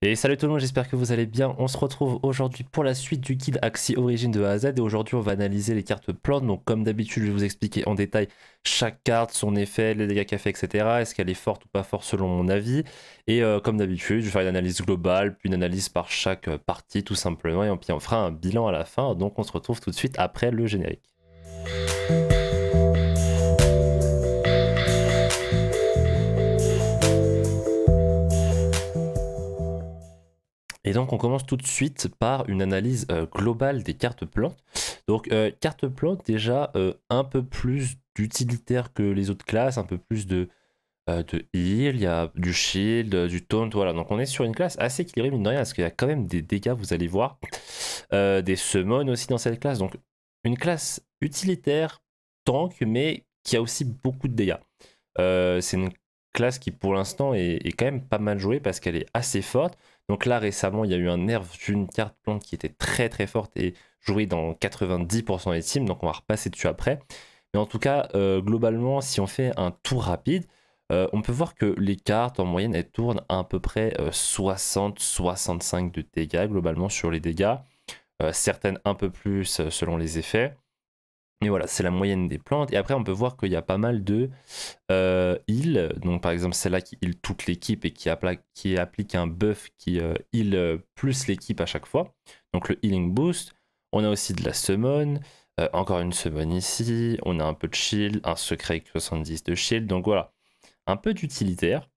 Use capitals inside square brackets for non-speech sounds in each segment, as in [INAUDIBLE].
Et salut tout le monde, j'espère que vous allez bien. On se retrouve aujourd'hui pour la suite du guide Axi Origine de A Z. Et aujourd'hui, on va analyser les cartes plantes. Donc, comme d'habitude, je vais vous expliquer en détail chaque carte, son effet, les dégâts qu'elle fait, etc. Est-ce qu'elle est forte ou pas forte selon mon avis. Et euh, comme d'habitude, je vais faire une analyse globale, puis une analyse par chaque euh, partie tout simplement. Et puis on fera un bilan à la fin. Donc, on se retrouve tout de suite après le générique. Et donc on commence tout de suite par une analyse euh, globale des cartes plantes. Donc euh, carte plante déjà euh, un peu plus d'utilitaire que les autres classes, un peu plus de, heal, il y a du shield, du taunt, voilà. Donc on est sur une classe assez équilibrée mine de rien, parce qu'il y a quand même des dégâts, vous allez voir, des summons aussi dans cette classe. Donc une classe utilitaire, tank, mais qui a aussi beaucoup de dégâts. C'est une classe qui pour l'instant est, quand même pas mal jouée parce qu'elle est assez forte. Donc là, récemment, il y a eu un nerf d'une carte plante qui était très très forte et jouée dans 90% des teams, donc on va repasser dessus après. Mais en tout cas, euh, globalement, si on fait un tour rapide, euh, on peut voir que les cartes en moyenne elles tournent à, peu près 60-65 euh, de dégâts globalement sur les dégâts, certaines un peu plus selon les effets. Mais voilà, c'est la moyenne des plantes. Et après, on peut voir qu'il y a pas mal de heal. Euh, donc, par exemple, celle-là qui heal toute l'équipe et qui, applique un buff qui heal euh, euh, plus l'équipe à chaque fois. Donc, le healing boost. On a aussi de la summon. encore une summon ici. On a un peu de shield. Un secret avec 70 de shield. Donc, voilà. Un peu d'utilitaire.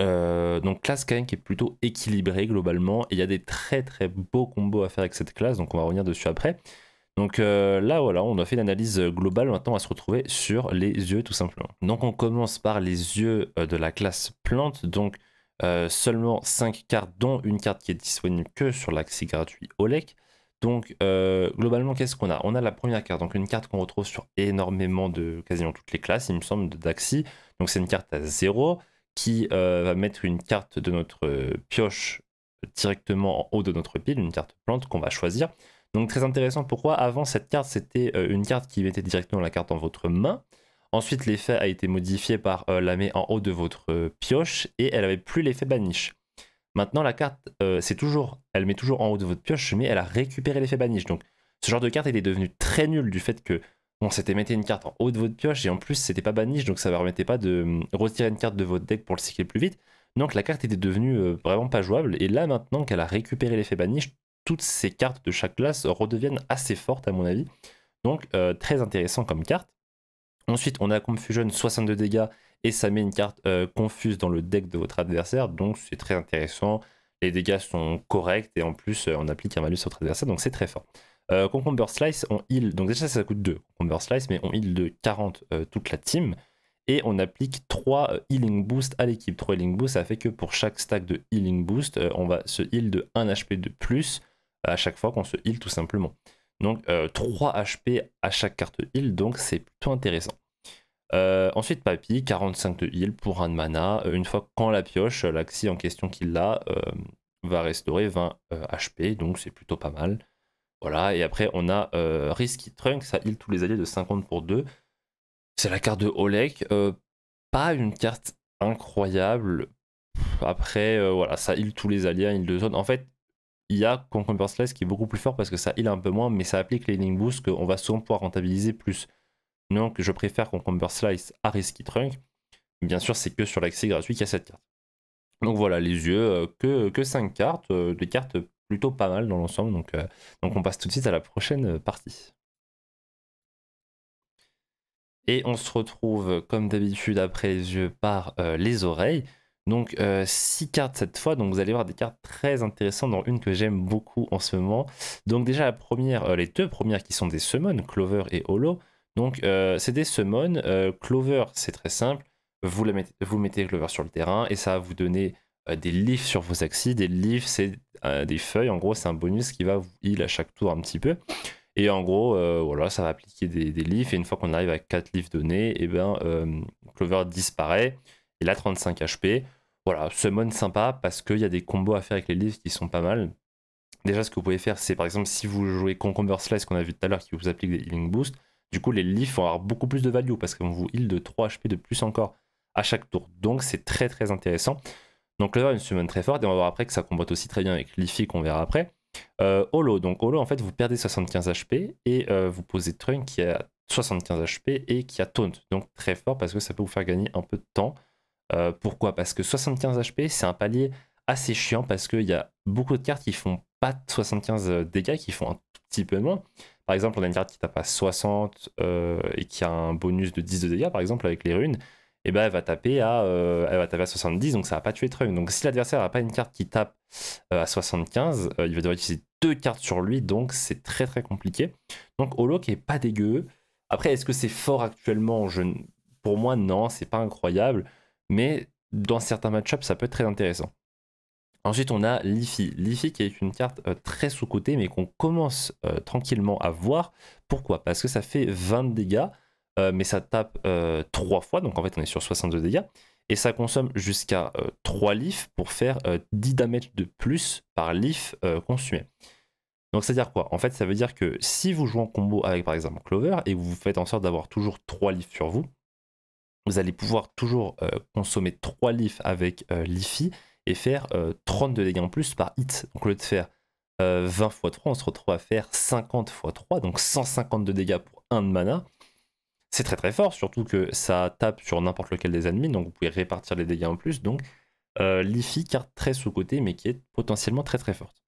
donc classe quand même qui est plutôt équilibrée globalement. Et il y a des très très beaux combos à faire avec cette classe, donc on va revenir dessus après. Donc euh, là, voilà, on a fait l'analyse globale. Maintenant, on va se retrouver sur les yeux, tout simplement. Donc, on commence par les yeux euh, de la classe plante. Donc, euh, seulement 5 cartes, dont une carte qui est disponible que sur l'accès gratuit OLEC. Donc, globalement, qu'est-ce qu'on a On a la première carte, donc une carte qu'on retrouve sur énormément de, quasiment toutes les classes, il me semble, de d'Axi. Donc, c'est une carte à 0 qui va mettre une carte de notre pioche directement en haut de notre pile, une carte plante qu'on va choisir. Donc très intéressant pourquoi avant cette carte c'était euh, une carte qui mettait directement la carte dans votre main. Ensuite l'effet a été modifié par euh, la met en haut de votre euh, pioche et elle avait plus l'effet banish. Maintenant la carte c'est toujours, elle met toujours en haut de votre pioche mais elle a récupéré l'effet banish. Donc ce genre de carte était devenue très nulle du fait que on s'était mettait une carte en haut de votre pioche et en plus c'était pas banish donc ça ne permettait pas de retirer une carte de votre deck pour le cycler plus vite. Donc la carte était devenue vraiment pas jouable et là maintenant qu'elle a récupéré l'effet banish, toutes ces cartes de chaque classe redeviennent assez fortes à mon avis. Donc euh, très intéressant comme carte. Ensuite, on a Confusion 62 dégâts et ça met une carte euh, confuse dans le deck de votre adversaire. Donc c'est très intéressant. Les dégâts sont corrects et en plus euh, on applique un malus sur votre adversaire. Donc c'est très fort. Euh, Concomber Slice, on heal. Donc déjà ça coûte 2 Concomber Slice, mais on heal de 40 toute la team. Et on applique 3 healing boost à l'équipe. 3 healing boost, ça fait que pour chaque stack de healing boost, on va se heal de 1 HP de plus à chaque fois qu'on se heal tout simplement. Donc 3 euh, HP à chaque carte heal, donc c'est plutôt intéressant. Euh, ensuite, Papy, 45 de heal pour un mana. Euh, une fois quand la pioche, l'axi en question qu'il l'a va restaurer 20 HP, donc c'est plutôt pas mal. Voilà, et après on a Risky Trunk, ça heal tous les alliés de 50 pour 2. C'est la carte de Olek, pas une carte incroyable. Après, voilà, ça heal tous les alliés heal de zone. En fait, il y a Concomber Slice qui est beaucoup plus fort parce que ça heal un peu moins, mais ça applique les link boost qu'on va souvent pouvoir rentabiliser plus. Donc je préfère Concomber Slice à Risky Trunk. Bien sûr, c'est que sur l'accès gratuit qu'il y a cette carte. Donc voilà, les yeux, euh, que, 5 cartes, euh, des cartes plutôt pas mal dans l'ensemble. Donc, euh, donc on passe tout de suite à la prochaine partie. Et on se retrouve comme d'habitude après les yeux par les oreilles. Donc 6 euh, cartes cette fois, donc vous allez voir des cartes très intéressantes, dont une que j'aime beaucoup en ce moment. Donc déjà la première, euh, les deux premières qui sont des summons, Clover et Holo. Donc euh, c'est des summons, Clover c'est très simple, vous, mettez, vous mettez Clover sur le terrain et ça va vous donner des leaves sur vos axes. Des leaves, c'est des feuilles. En gros, c'est un bonus qui va vous heal à chaque tour un petit peu. Et en gros, voilà, ça va appliquer des, leafs Et une fois qu'on arrive à 4 leaves donnés, et eh ben, Clover disparaît. Il a 35 HP. Voilà, summon sympa parce qu'il y a des combos à faire avec les livres qui sont pas mal. Déjà, ce que vous pouvez faire, c'est par exemple si vous jouez Concomber Slice qu'on a vu tout à l'heure qui vous applique des healing boosts, du coup les livres vont avoir beaucoup plus de value parce qu'on vous heal de 3 HP de plus encore à chaque tour. Donc c'est très très intéressant. Donc le une summon très forte et on va voir après que ça combat aussi très bien avec Leafy qu'on verra après. Euh, Holo, donc Holo en fait vous perdez 75 HP et euh, vous posez Trunk qui a 75 HP et qui a Taunt. Donc très fort parce que ça peut vous faire gagner un peu de temps. Euh, pourquoi Parce que 75 HP, c'est un palier assez chiant parce qu'il y a beaucoup de cartes qui font pas 75 euh, dégâts, qui font un petit peu moins. Par exemple, on a une carte qui tape à 60 euh, et qui a un bonus de 10 de dégâts, par exemple, avec les runes. Et eh ben, elle va taper à elle va taper 70 donc ça va pas tuer Trunk. Donc si l'adversaire n'a pas une carte qui tape à 75, il va devoir utiliser deux cartes sur lui donc c'est très très compliqué. Donc Holo qui est pas dégueu. Après est-ce que c'est fort actuellement Je... pour moi non, c'est pas incroyable mais dans certains matchups, ça peut être très intéressant. Ensuite, on a Leafy, Liffy qui est une carte euh, très sous-cotée, mais qu'on commence euh, tranquillement à voir. Pourquoi Parce que ça fait 20 dégâts, euh, mais ça tape 3 fois, donc en fait on est sur 62 dégâts. Et ça consomme jusqu'à 3 livres pour faire 10 damage de plus par Leaf consumé. Donc cest veut dire quoi En fait, ça veut dire que si vous jouez en combo avec par exemple Clover et que vous faites en sorte d'avoir toujours 3 livres sur vous, vous allez pouvoir toujours euh, consommer 3 livres avec euh, l'IFI et faire 30 euh, de dégâts en plus par hit. Donc au de faire 20 x 3, on se retrouve à faire 50 x 3, donc 150 de dégâts pour 1 de mana. C'est très très fort, surtout que ça tape sur n'importe lequel des ennemis, donc vous pouvez répartir les dégâts en plus. Donc l'IFI, carte très sous-côté, mais qui est potentiellement très très forte.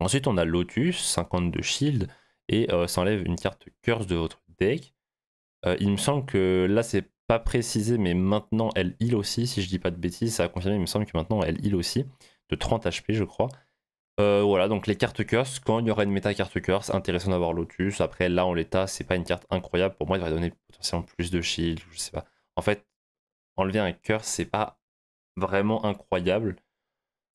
Ensuite, on a Lotus, 50 de shield, et ça enlève une carte curse de votre deck. il me semble que là, c'est pas précisé, mais maintenant elle il aussi, si je dis pas de bêtises, ça a confirmé, il me semble que maintenant elle il aussi, de 30 HP je crois. Euh, voilà, donc les cartes curse, quand il y aura une méta carte curse, intéressant d'avoir Lotus. Après, là en l'état, c'est pas une carte incroyable. Pour moi, il va donner potentiellement plus de shield, je sais pas. En fait, enlever un curse, c'est pas vraiment incroyable.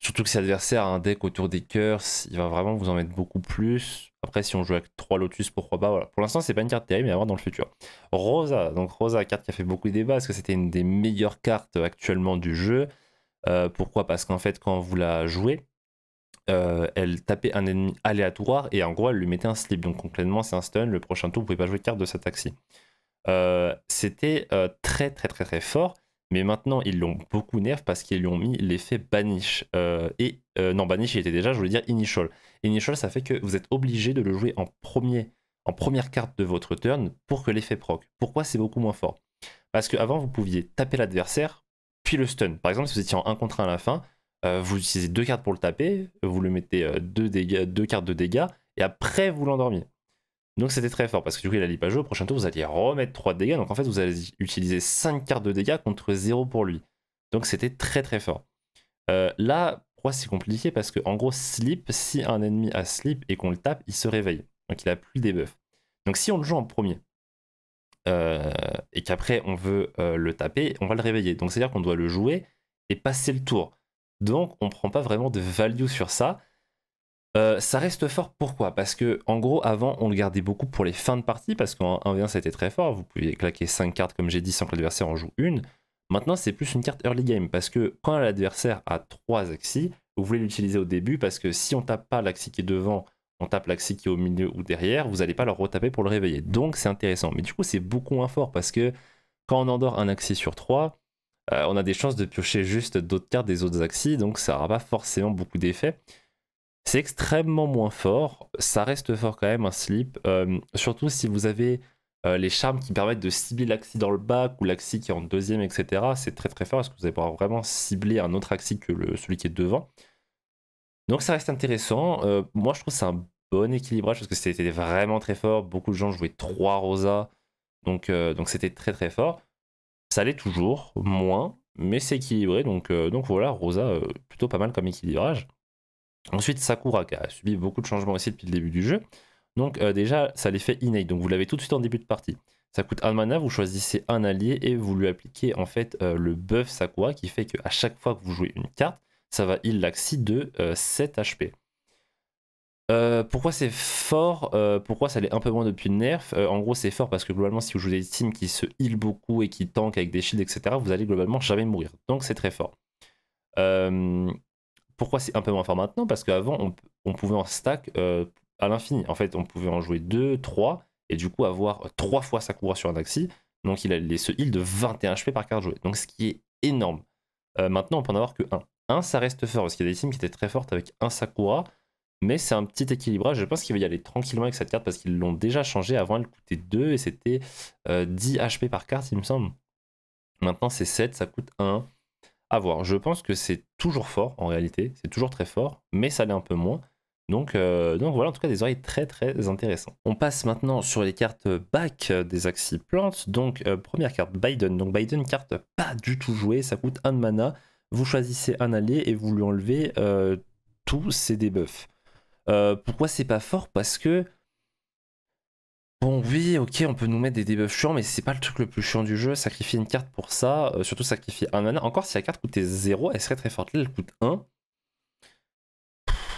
Surtout que si l'adversaire a un deck autour des cœurs, il va vraiment vous en mettre beaucoup plus. Après, si on joue avec 3 Lotus, pourquoi pas voilà. Pour l'instant, c'est pas une carte terrible, mais à voir dans le futur. Rosa, donc Rosa, carte qui a fait beaucoup de débats, parce que c'était une des meilleures cartes actuellement du jeu. Euh, pourquoi Parce qu'en fait, quand vous la jouez, euh, elle tapait un ennemi aléatoire et en gros, elle lui mettait un slip. Donc complètement c'est un stun. Le prochain tour, vous pouvez pas jouer de carte de sa taxi. Euh, c'était très, très, très, très fort. Mais maintenant, ils l'ont beaucoup nerf parce qu'ils lui ont mis l'effet banish. Euh, et euh, non, banish, il était déjà, je voulais dire initial. Initial, ça fait que vous êtes obligé de le jouer en, premier, en première carte de votre turn pour que l'effet proc. Pourquoi c'est beaucoup moins fort Parce qu'avant, vous pouviez taper l'adversaire, puis le stun. Par exemple, si vous étiez en 1 contre 1 à la fin, euh, vous utilisez deux cartes pour le taper, vous le mettez deux, deux cartes de dégâts, et après, vous l'endormiez. Donc c'était très fort parce que du coup il a bah, jouer, au prochain tour vous allez remettre 3 de dégâts, donc en fait vous allez utiliser 5 cartes de dégâts contre 0 pour lui. Donc c'était très très fort. Euh, là, pourquoi c'est compliqué Parce que en gros, sleep, si un ennemi a sleep et qu'on le tape, il se réveille. Donc il a plus des debuff Donc si on le joue en premier euh, et qu'après on veut euh, le taper, on va le réveiller. Donc c'est-à-dire qu'on doit le jouer et passer le tour. Donc on prend pas vraiment de value sur ça. Euh, ça reste fort pourquoi Parce que en gros avant on le gardait beaucoup pour les fins de partie parce qu'en 1v1 c'était très fort, vous pouviez claquer 5 cartes comme j'ai dit sans que l'adversaire en joue une. Maintenant c'est plus une carte early game parce que quand l'adversaire a 3 axis, vous voulez l'utiliser au début parce que si on tape pas l'axis qui est devant, on tape l'axe qui est au milieu ou derrière, vous n'allez pas leur retaper pour le réveiller. Donc c'est intéressant. Mais du coup c'est beaucoup moins fort parce que quand on endort un axis sur 3, euh, on a des chances de piocher juste d'autres cartes des autres axis, donc ça n'aura pas forcément beaucoup d'effet. C'est extrêmement moins fort, ça reste fort quand même un slip, euh, surtout si vous avez euh, les charmes qui permettent de cibler l'axi dans le bac ou l'axi qui est en deuxième, etc. C'est très très fort parce que vous allez pouvoir vraiment cibler un autre axi que celui qui est devant. Donc ça reste intéressant. Euh, moi je trouve c'est un bon équilibrage parce que c'était vraiment très fort. Beaucoup de gens jouaient 3 Rosa, donc c'était très très fort. Ça l'est toujours, moins, mais c'est équilibré. Donc, donc voilà, Rosa, plutôt pas mal comme équilibrage. Ensuite, Sakura, qui a subi beaucoup de changements aussi depuis le début du jeu. Donc euh, déjà, ça l'effet innate, donc vous l'avez tout de suite en début de partie. Ça coûte un mana, vous choisissez un allié et vous lui appliquez en fait euh, le buff Sakura qui fait qu'à chaque fois que vous jouez une carte, ça va heal l'axi de 7 euh, HP. pourquoi c'est fort Pourquoi ça l'est un peu moins depuis le nerf En gros, c'est fort parce que globalement, si vous jouez des teams qui se heal beaucoup et qui tankent avec des shields, etc., vous allez globalement jamais mourir. Donc c'est très fort. Euh, pourquoi c'est un peu moins fort maintenant Parce qu'avant, on, pouvait en stack euh, à l'infini. En fait, on pouvait en jouer 2, 3, et du coup avoir 3 fois Sakura sur un taxi. Donc il allait se heal de 21 HP par carte jouée. Donc ce qui est énorme. Euh, maintenant, on peut en avoir que 1. 1, ça reste fort, parce qu'il y a des teams qui étaient très fortes avec un Sakura, mais c'est un petit équilibrage. Je pense qu'il va y aller tranquillement avec cette carte parce qu'ils l'ont déjà changé. Avant, elle coûtait 2 et c'était 10 euh, HP par carte, il me semble. Maintenant, c'est 7, ça coûte 1 à voir. Je pense que c'est toujours fort en réalité, c'est toujours très fort, mais ça l'est un peu moins. Donc, euh, donc voilà, en tout cas, des oreilles très très intéressantes. On passe maintenant sur les cartes back des Axis Plantes. Donc, euh, première carte, Biden. Donc, Biden, carte pas du tout jouée, ça coûte 1 de mana. Vous choisissez un allié et vous lui enlevez euh, tous ses debuffs. pourquoi c'est pas fort Parce que Bon oui, ok, on peut nous mettre des debuffs chiants, mais c'est pas le truc le plus chiant du jeu. Sacrifier une carte pour ça, euh, surtout sacrifier un mana. Encore si la carte coûtait 0, elle serait très forte. Là, elle coûte 1.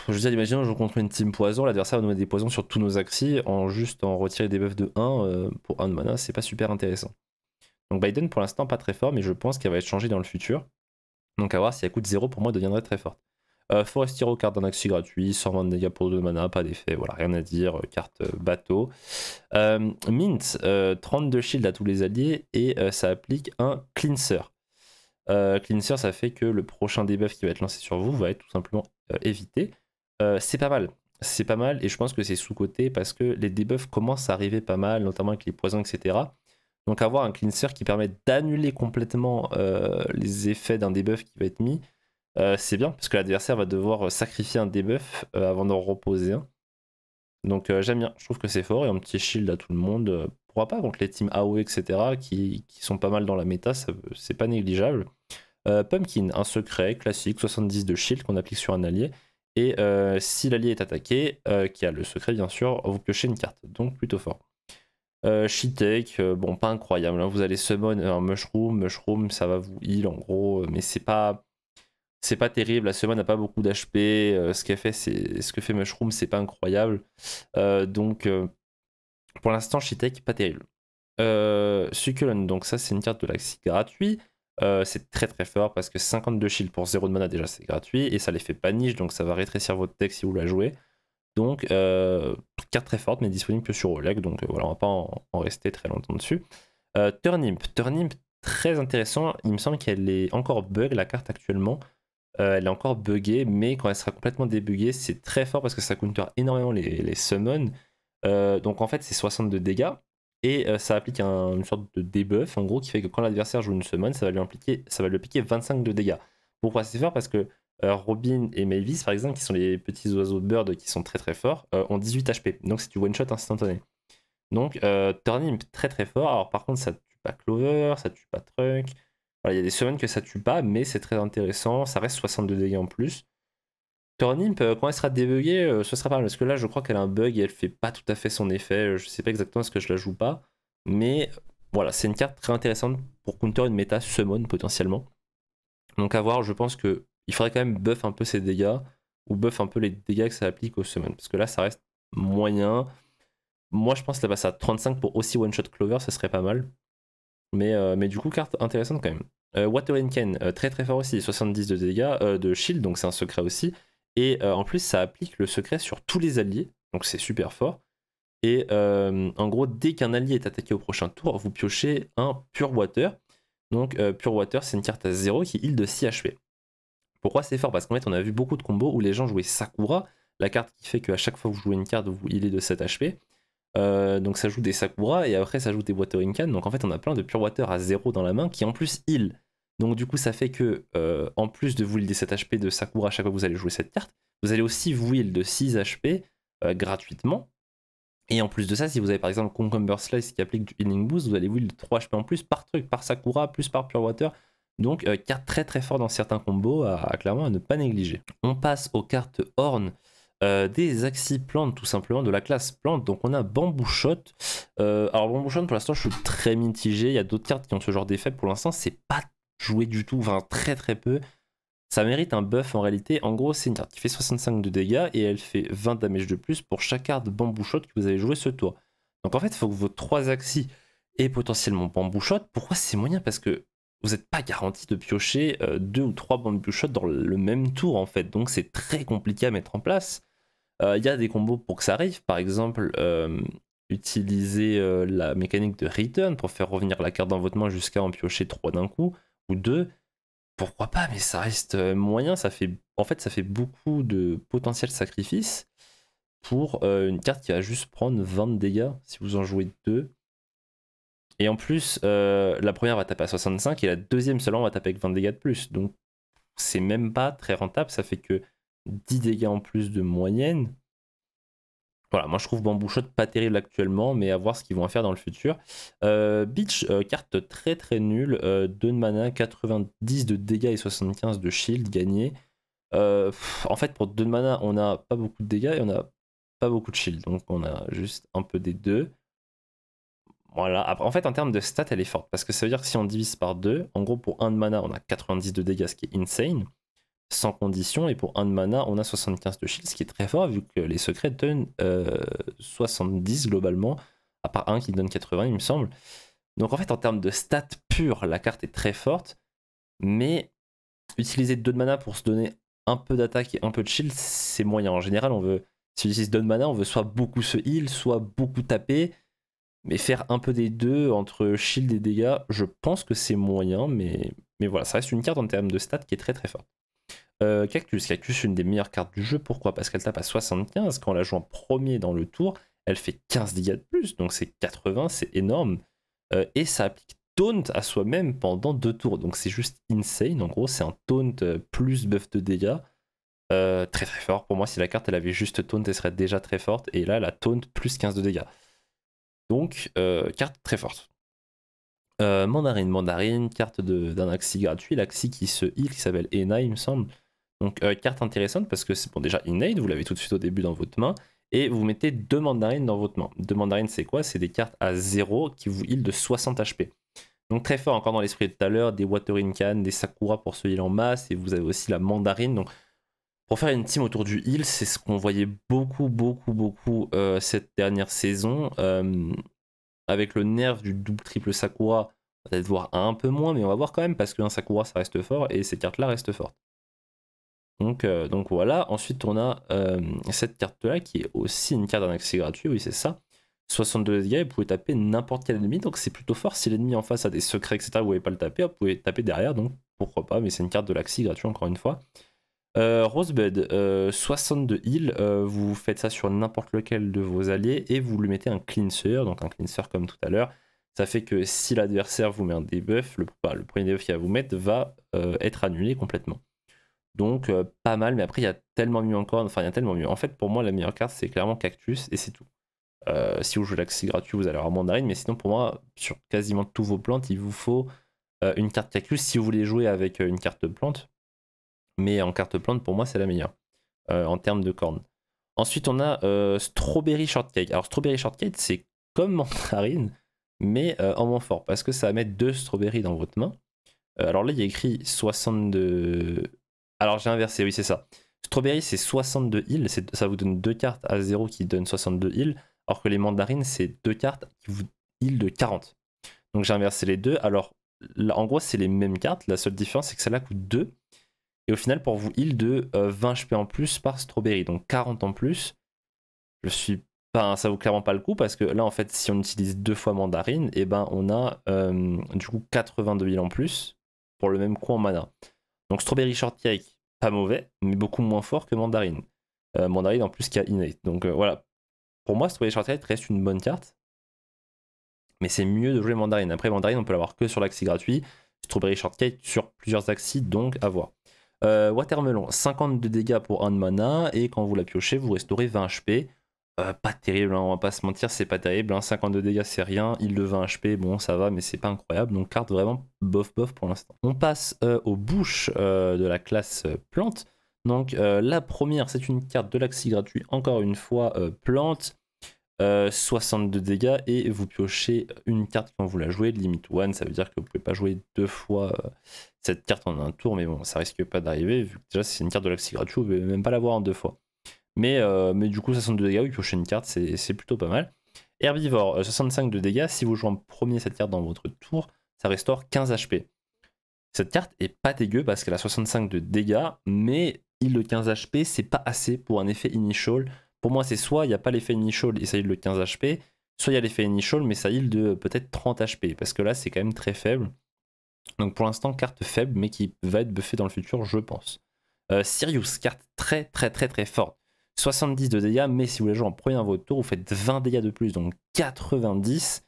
je veux dire, imaginons, je contre une team poison, l'adversaire va nous mettre des poisons sur tous nos axes en juste en retirer des buffs de 1 euh, pour un mana, c'est pas super intéressant. Donc Biden, pour l'instant, pas très fort, mais je pense qu'elle va être changé dans le futur. Donc à voir si elle coûte 0, pour moi, deviendrait très forte. Euh, Forest Hero, carte d'un accès gratuit, 120 dégâts pour 2 mana, pas d'effet, voilà, rien à dire, euh, carte euh, bateau. Mint, 32 shield à tous les alliés et ça applique un cleanser. cleanser, ça fait que le prochain debuff qui va être lancé sur vous va être tout simplement évité. c'est pas mal, c'est pas mal et je pense que c'est sous-côté parce que les debuffs commencent à arriver pas mal, notamment avec les poisons, etc. Donc avoir un cleanser qui permet d'annuler complètement les effets d'un debuff qui va être mis, euh, c'est bien, parce que l'adversaire va devoir euh, sacrifier un debuff euh, avant d'en reposer un. Donc j'aime bien, je trouve que c'est fort, et un petit shield à tout le monde, pourquoi pas, contre les teams AOE, etc., qui, qui, sont pas mal dans la méta, c'est pas négligeable. Pumpkin, un secret classique, 70 de shield qu'on applique sur un allié, et si l'allié est attaqué, qui a le secret bien sûr, vous piochez une carte, donc plutôt fort. Euh, Shitek, bon, pas incroyable. Hein. Vous allez summon un mushroom, mushroom, ça va vous heal en gros, mais c'est pas c'est pas terrible. La semaine n'a pas beaucoup d'HP. Euh, ce qu'elle fait, c'est ce que fait Mushroom, c'est pas incroyable. Euh, donc, euh, pour l'instant, Shitek, pas terrible. Succulent, donc ça, c'est une carte de laxie gratuit. c'est très très fort parce que 52 shields pour 0 de mana déjà c'est gratuit et ça les fait pas niche donc ça va rétrécir votre deck si vous la jouez donc carte très forte mais disponible que sur Oleg donc voilà on va pas en, rester très longtemps dessus Turnip Turnimp très intéressant il me semble qu'elle est encore bug la carte actuellement euh, elle est encore buggée, mais quand elle sera complètement débuggée, c'est très fort parce que ça counter énormément les, les summons. Euh, donc en fait, c'est 62 dégâts et euh, ça applique une sorte de debuff en gros qui fait que quand l'adversaire joue une summon, ça va lui, impliquer, ça va lui piquer 25 de dégâts. Pourquoi c'est fort Parce que Robin et Mavis, par exemple, qui sont les petits oiseaux bird qui sont très très forts, ont 18 HP. Donc c'est du one shot instantané. Donc est très très fort. Alors par contre, ça tue pas Clover, ça tue pas Truck il y a des semaines que ça tue pas, mais c'est très intéressant. Ça reste 62 dégâts en plus. Turnimp, euh, quand elle sera débuggée, euh, ce sera pas mal. Parce que là, je crois qu'elle a un bug et elle fait pas tout à fait son effet. Euh, je sais pas exactement ce que je la joue pas. Mais voilà, c'est une carte très intéressante pour counter une méta summon potentiellement. Donc à voir, je pense que il faudrait quand même buff un peu ses dégâts ou buff un peu les dégâts que ça applique aux summon. Parce que là, ça reste moyen. Moi, je pense que là, passer à 35 pour aussi one-shot Clover, ça serait pas mal. Mais, mais du coup, carte intéressante quand même. Euh, Ken, euh, très très fort aussi, 70 de dégâts euh, de shield, donc c'est un secret aussi. Et en plus, ça applique le secret sur tous les alliés, donc c'est super fort. Et en gros, dès qu'un allié est attaqué au prochain tour, vous piochez un Pure Water. Donc Pure Water, c'est une carte à 0 qui heal de 6 HP. Pourquoi c'est fort Parce qu'en fait, on a vu beaucoup de combos où les gens jouaient Sakura, la carte qui fait qu'à chaque fois que vous jouez une carte, vous healez de 7 HP. Euh, donc ça joue des Sakura et après ça joue des boîtes Incan. Donc en fait on a plein de pure water à 0 dans la main qui en plus heal. Donc du coup ça fait que euh, en plus de vous heal 7 HP de Sakura à chaque fois que vous allez jouer cette carte, vous allez aussi vous heal de 6 HP euh, gratuitement. Et en plus de ça, si vous avez par exemple Concumber Slice qui applique du healing boost, vous allez vous heal de 3 HP en plus par truc, par Sakura, plus par pure water. Donc carte très très forte dans certains combos à, à clairement à ne pas négliger. On passe aux cartes Horn. Euh, des axes plantes tout simplement de la classe plante. Donc on a bambouchotte euh, alors Bamboushot pour l'instant je suis très mitigé. Il y a d'autres cartes qui ont ce genre d'effet. Pour l'instant c'est pas joué du tout, enfin très très peu. Ça mérite un buff en réalité. En gros c'est une carte qui fait 65 de dégâts et elle fait 20 damage de plus pour chaque carte bambouchotte que vous avez joué ce tour. Donc en fait il faut que vos trois axis et potentiellement bambouchotte Pourquoi c'est moyen Parce que vous n'êtes pas garanti de piocher 2 euh, deux ou trois bandes dans le même tour en fait, donc c'est très compliqué à mettre en place. Euh, il y a des combos pour que ça arrive. Par exemple, euh, utiliser euh, la mécanique de return pour faire revenir la carte dans votre main jusqu'à en piocher 3 d'un coup ou 2. Pourquoi pas, mais ça reste moyen. Ça fait, en fait, ça fait beaucoup de potentiel sacrifice pour une carte qui va juste prendre 20 dégâts si vous en jouez 2. Et en plus, la première va taper à 65 et la deuxième seulement va taper avec 20 dégâts de plus. Donc c'est même pas très rentable, ça fait que 10 dégâts en plus de moyenne. Voilà, moi je trouve Bamboo pas terrible actuellement, mais à voir ce qu'ils vont faire dans le futur. Euh, Beach, euh, carte très très nulle, 2 euh, de mana, 90 de dégâts et 75 de shield gagné. en fait, pour 2 de mana, on n'a pas beaucoup de dégâts et on n'a pas beaucoup de shield, donc on a juste un peu des deux. Voilà, en fait en termes de stats, elle est forte, parce que ça veut dire que si on divise par 2, en gros pour 1 de mana, on a 90 de dégâts, ce qui est insane sans condition, et pour 1 de mana, on a 75 de shield, ce qui est très fort vu que les secrets donnent 70 euh, globalement, à part un qui donne 80, il me semble. Donc en fait, en termes de stats pures, la carte est très forte, mais utiliser 2 de mana pour se donner un peu d'attaque et un peu de shield, c'est moyen. En général, on veut, si on utilise 2 de mana, on veut soit beaucoup se heal, soit beaucoup taper, mais faire un peu des deux entre shield et dégâts, je pense que c'est moyen, mais, mais voilà, ça reste une carte en termes de stats qui est très très forte. Euh, Cactus, Cactus, une des meilleures cartes du jeu. Pourquoi Parce qu'elle tape à 75. Quand on la joue en premier dans le tour, elle fait 15 dégâts de plus. Donc c'est 80, c'est énorme. Euh, et ça applique taunt à soi-même pendant deux tours. Donc c'est juste insane. En gros, c'est un taunt euh, plus buff de dégâts. très très fort. Pour moi, si la carte elle avait juste taunt, elle serait déjà très forte. Et là, la taunt plus 15 de dégâts. Donc, carte très forte. mandarine, mandarine, carte d'un axi gratuit, l'axi qui se heal, qui s'appelle Ena, il me semble, donc, euh, carte intéressante parce que c'est bon, déjà innate, vous l'avez tout de suite au début dans votre main, et vous mettez deux mandarines dans votre main. Deux mandarines, c'est quoi C'est des cartes à 0 qui vous heal de 60 HP. Donc, très fort, encore dans l'esprit de tout à l'heure, des Watering Can, des Sakura pour se heal en masse, et vous avez aussi la mandarine. Donc, pour faire une team autour du heal, c'est ce qu'on voyait beaucoup, beaucoup, beaucoup euh, cette dernière saison. Euh, avec le nerf du double triple Sakura, peut-être voir un peu moins, mais on va voir quand même parce qu'un Sakura ça reste fort et ces cartes là restent fortes. Euh, donc, voilà, ensuite on a euh, cette carte-là qui est aussi une carte d'un accès gratuit, oui c'est ça. 62 dégâts, vous pouvez taper n'importe quel ennemi, donc c'est plutôt fort. Si l'ennemi en face a des secrets, etc., vous pouvez pas le taper, vous pouvez taper derrière, donc pourquoi pas, mais c'est une carte de l'accès gratuit encore une fois. Euh, Rosebud, 62 heal, vous faites ça sur n'importe lequel de vos alliés et vous lui mettez un cleanser, donc un cleanser comme tout à l'heure. Ça fait que si l'adversaire vous met un debuff, le, bah, le premier debuff qu'il va vous mettre va être annulé complètement. Donc euh, pas mal, mais après il y a tellement mieux encore, enfin il y a tellement mieux. En fait pour moi la meilleure carte c'est clairement Cactus et c'est tout. Euh, si vous jouez l'accès gratuit vous allez avoir Mandarine, mais sinon pour moi sur quasiment tous vos plantes il vous faut euh, une carte Cactus si vous voulez jouer avec une carte plante. Mais en carte plante pour moi c'est la meilleure en termes de cornes. Ensuite on a Strawberry Shortcake. Alors Strawberry Shortcake c'est comme Mandarine [LAUGHS] mais en moins fort parce que ça va mettre deux strawberries dans votre main. alors là il y a écrit 62 alors j'ai inversé, oui, c'est ça. Strawberry, c'est 62 heals, ça vous donne deux cartes à 0 qui donnent 62 heals, alors que les mandarines, c'est deux cartes qui vous heal de 40. Donc j'ai inversé les deux. Alors en gros, c'est les mêmes cartes, la seule différence, c'est que celle-là coûte 2. Et au final, pour vous, heal de 20 euh, HP en plus par Strawberry, donc 40 en plus. Je suis pas hein, ça vaut clairement pas le coup parce que là en fait si on utilise deux fois mandarine et eh ben on a euh, du coup 82 heals en plus pour le même coup en mana donc Strawberry Shortcake, pas mauvais, mais beaucoup moins fort que Mandarine. Euh, Mandarine en plus qui a Innate. Donc euh, voilà. Pour moi, Strawberry Shortcake reste une bonne carte. Mais c'est mieux de jouer Mandarine. Après, Mandarine, on peut l'avoir que sur l'axe gratuit. Strawberry Shortcake sur plusieurs axes, donc à voir. Euh, Watermelon, 52 dégâts pour 1 mana. Et quand vous la piochez, vous restaurez 20 HP. Euh, pas terrible, hein, on va pas se mentir, c'est pas terrible. 52 hein. dégâts, c'est rien. Il de 20 HP, bon, ça va, mais c'est pas incroyable. Donc, carte vraiment bof bof pour l'instant. On passe euh, aux bouches euh, de la classe plante. Donc, la première, c'est une carte de l'axi gratuit, encore une fois, plante. 62 dégâts et vous piochez une carte quand vous la jouez, limit one, ça veut dire que vous pouvez pas jouer deux fois cette carte en un tour, mais bon, ça risque pas d'arriver, vu que déjà c'est une carte de l'axi gratuit, vous pouvez même pas l'avoir en deux fois. Euh, mais, du coup, 62 de dégâts, oui, piocher une carte, c'est plutôt pas mal. Herbivore, 65 euh, de dégâts. Si vous jouez en premier cette carte dans votre tour, ça restaure 15 HP. Cette carte est pas dégueu parce qu'elle a 65 de dégâts, mais il de 15 HP, c'est pas assez pour un effet initial. Pour moi, c'est soit il n'y a pas l'effet initial et ça heal le 15 HP, soit il y a l'effet initial mais ça heal de peut-être 30 HP parce que là, c'est quand même très faible. Donc pour l'instant, carte faible mais qui va être buffée dans le futur, je pense. Euh, Sirius, carte très très très très forte. 70 de dégâts, mais si vous les jouez en premier dans votre tour, vous faites 20 dégâts de plus, donc 90,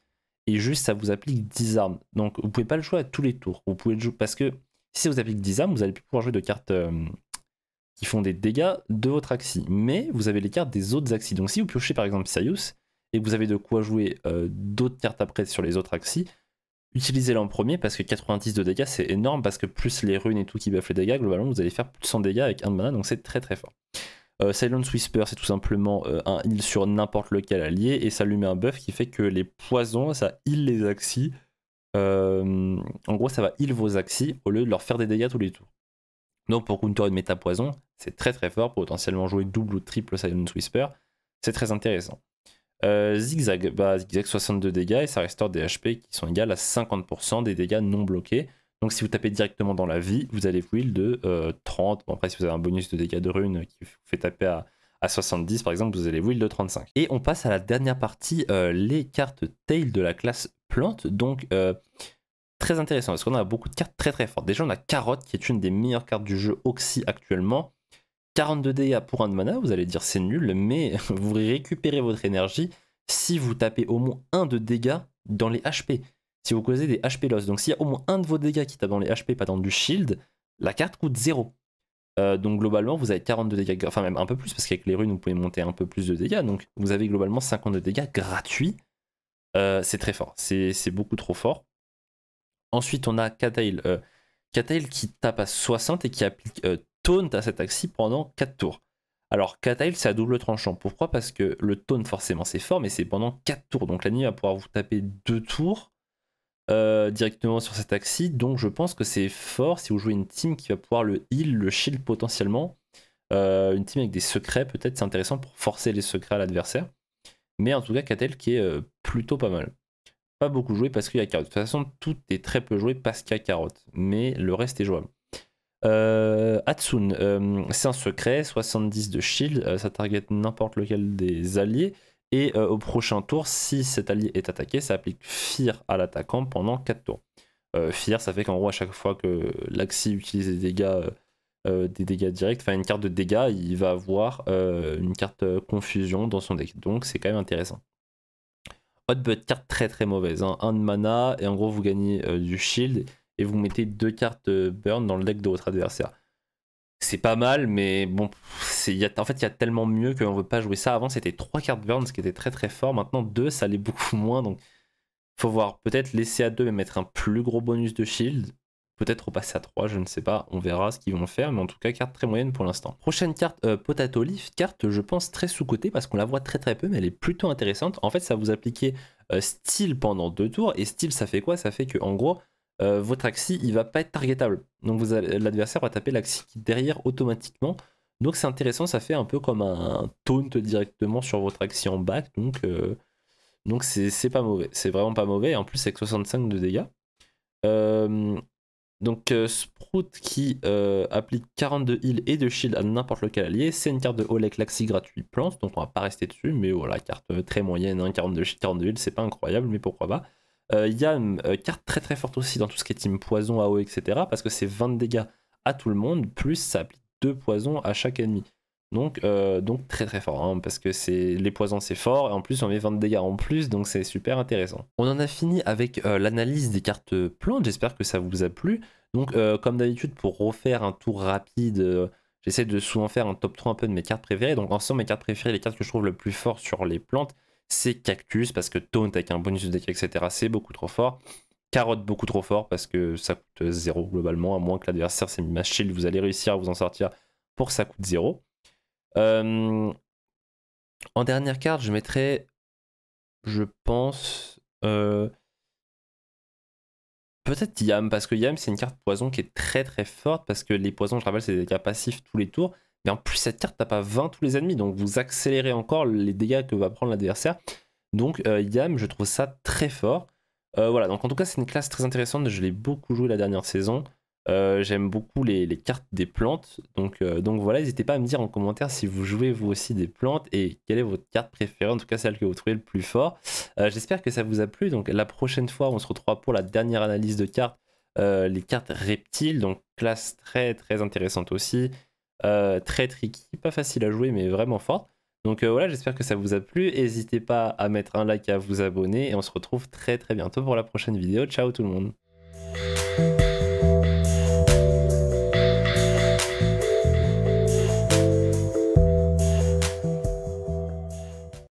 et juste ça vous applique 10 armes. Donc vous pouvez pas le jouer à tous les tours. Vous pouvez le jouer parce que si vous applique 10 armes, vous allez plus pouvoir jouer de cartes euh, qui font des dégâts de votre axi. Mais vous avez les cartes des autres axis. Donc si vous piochez par exemple Sirius, et que vous avez de quoi jouer euh, d'autres cartes après sur les autres axis, utilisez-la en premier parce que 90 de dégâts c'est énorme parce que plus les runes et tout qui buffent les dégâts, globalement vous allez faire plus de 100 dégâts avec un de mana, donc c'est très très fort. Euh, Whisper, c'est tout simplement euh, un heal sur n'importe lequel allié, et ça lui met un buff qui fait que les poisons, ça heal les axis. Euh, en gros, ça va heal vos axis au lieu de leur faire des dégâts tous les tours. Donc pour counter une méta poison, c'est très très fort pour potentiellement jouer double ou triple Silence Whisper. C'est très intéressant. Euh, zigzag, bah, zigzag 62 dégâts et ça restaure des HP qui sont égales à 50% des dégâts non bloqués. Donc si vous tapez directement dans la vie, vous allez vous de 30. Euh, bon, après, si vous avez un bonus de dégâts de rune qui vous fait taper à, 70, par exemple, vous allez vous heal de 35. Et on passe à la dernière partie, euh, les cartes tail de la classe plante. Donc euh, très intéressant, parce qu'on a beaucoup de cartes très très fortes. Déjà, on a Carotte, qui est une des meilleures cartes du jeu Oxy actuellement. 42 dégâts pour un de mana, vous allez dire c'est nul, mais [LAUGHS] vous récupérez votre énergie si vous tapez au moins un de dégâts dans les HP si vous causez des HP loss. Donc s'il y a au moins un de vos dégâts qui tape dans les HP, pas dans du shield, la carte coûte 0. Euh, donc globalement, vous avez 42 dégâts, enfin même un peu plus, parce qu'avec les runes, vous pouvez monter un peu plus de dégâts. Donc vous avez globalement 52 dégâts gratuits. Euh, c'est très fort, c'est beaucoup trop fort. Ensuite, on a Katail. Euh, qui tape à 60 et qui applique taunt à cette axi pendant 4 tours. Alors, Katail, c'est à double tranchant. Pourquoi Parce que le taunt, forcément, c'est fort, mais c'est pendant 4 tours. Donc l'ennemi va pouvoir vous taper 2 tours euh, directement sur cet axi. Donc je pense que c'est fort si vous jouez une team qui va pouvoir le heal, le shield potentiellement. Euh, une team avec des secrets peut-être, c'est intéressant pour forcer les secrets à l'adversaire. Mais en tout cas, Catel qui est euh, plutôt pas mal. Pas beaucoup joué parce qu'il y a carotte. De toute façon, tout est très peu joué parce qu'il y a carotte. Mais le reste est jouable. Euh, c'est un secret, 70 de shield, ça target n'importe lequel des alliés. Et euh, au prochain tour, si cet allié est attaqué, ça applique Fear à l'attaquant pendant 4 tours. Euh, Fear, ça fait qu'en gros, à chaque fois que l'Axi utilise des dégâts, euh, euh, des dégâts directs, enfin une carte de dégâts, il va avoir une carte confusion dans son deck. Donc c'est quand même intéressant. Hot carte très très mauvaise. Hein. Un de mana, et en gros, vous gagnez du shield, et vous mettez deux cartes burn dans le deck de votre adversaire c'est pas mal, mais bon, y en fait, il y a tellement mieux qu'on veut pas jouer ça. Avant, c'était trois cartes burn, ce qui était très très fort. Maintenant, deux, ça allait [LAUGHS] beaucoup moins. Donc, faut voir. Peut-être laisser à deux, et mettre un plus gros bonus de shield. Peut-être passer à 3, je ne sais pas, on verra ce qu'ils vont faire, mais en tout cas, carte très moyenne pour l'instant. Prochaine carte, euh, Potato Leaf, carte, je pense, très sous-cotée parce qu'on la voit très très peu, mais elle est plutôt intéressante. En fait, ça vous applique euh, style pendant deux tours, et style, ça fait quoi Ça fait que, en gros, euh, votre axi, il va pas être targetable. Donc l'adversaire va taper l'axi qui derrière automatiquement. Donc c'est intéressant, ça fait un peu comme un, taunt directement sur votre axi en back. Donc euh, c'est pas mauvais, c'est vraiment pas mauvais. En plus avec 65 de dégâts. Euh, donc Sprout qui applique 42 heal et de shield à n'importe lequel allié, c'est une carte de Olek Laxi gratuit plante, donc on va pas rester dessus, mais voilà, carte très moyenne, 42 hein, shield, heal, c'est pas incroyable, mais pourquoi pas. Il euh, y a une hum, euh, carte très très forte aussi dans tout ce qui est team poison, AO, etc. Parce que c'est 20 dégâts à tout le monde, plus ça applique 2 poisons à chaque ennemi. Donc, euh, donc très très fort, hein, parce que c'est les poisons c'est fort, et en plus on met 20 dégâts en plus, donc c'est super intéressant. On en a fini avec l'analyse des cartes plantes, j'espère que ça vous a plu. Donc comme d'habitude, pour refaire un tour rapide, j'essaie de souvent faire un top 3 un peu de mes cartes préférées. Donc en somme, mes cartes préférées, les cartes que je trouve le plus fort sur les plantes, c'est Cactus parce que Taunt avec un bonus de deck, etc., c'est beaucoup trop fort. Carotte beaucoup trop fort parce que ça coûte 0 globalement, à moins que l'adversaire s'est mis ma vous allez réussir à vous en sortir pour ça coûte 0. Euh, en dernière carte, je mettrai je pense, euh, peut-être Yam, parce que Yam c'est une carte poison qui est très très forte, parce que les poisons, je rappelle, c'est des dégâts passifs tous les tours. Et en plus, cette carte t'as pas 20 tous les ennemis, donc vous accélérez encore les dégâts que va prendre l'adversaire. Donc euh, Yam, je trouve ça très fort. Euh, voilà, donc en tout cas, c'est une classe très intéressante. Je l'ai beaucoup joué la dernière saison. Euh, j'aime beaucoup les, cartes des plantes. Donc, donc voilà, n'hésitez pas à me dire en commentaire si vous jouez vous aussi des plantes et quelle est votre carte préférée, en tout cas celle que vous trouvez le plus fort. J'espère que ça vous a plu. Donc la prochaine fois, on se retrouvera pour la dernière analyse de cartes, les cartes reptiles. Donc classe très très intéressante aussi. Euh, très tricky, pas facile à jouer, mais vraiment fort. Donc euh, voilà, j'espère que ça vous a plu. N'hésitez pas à mettre un like, à vous abonner, et on se retrouve très très bientôt pour la prochaine vidéo. Ciao tout le monde.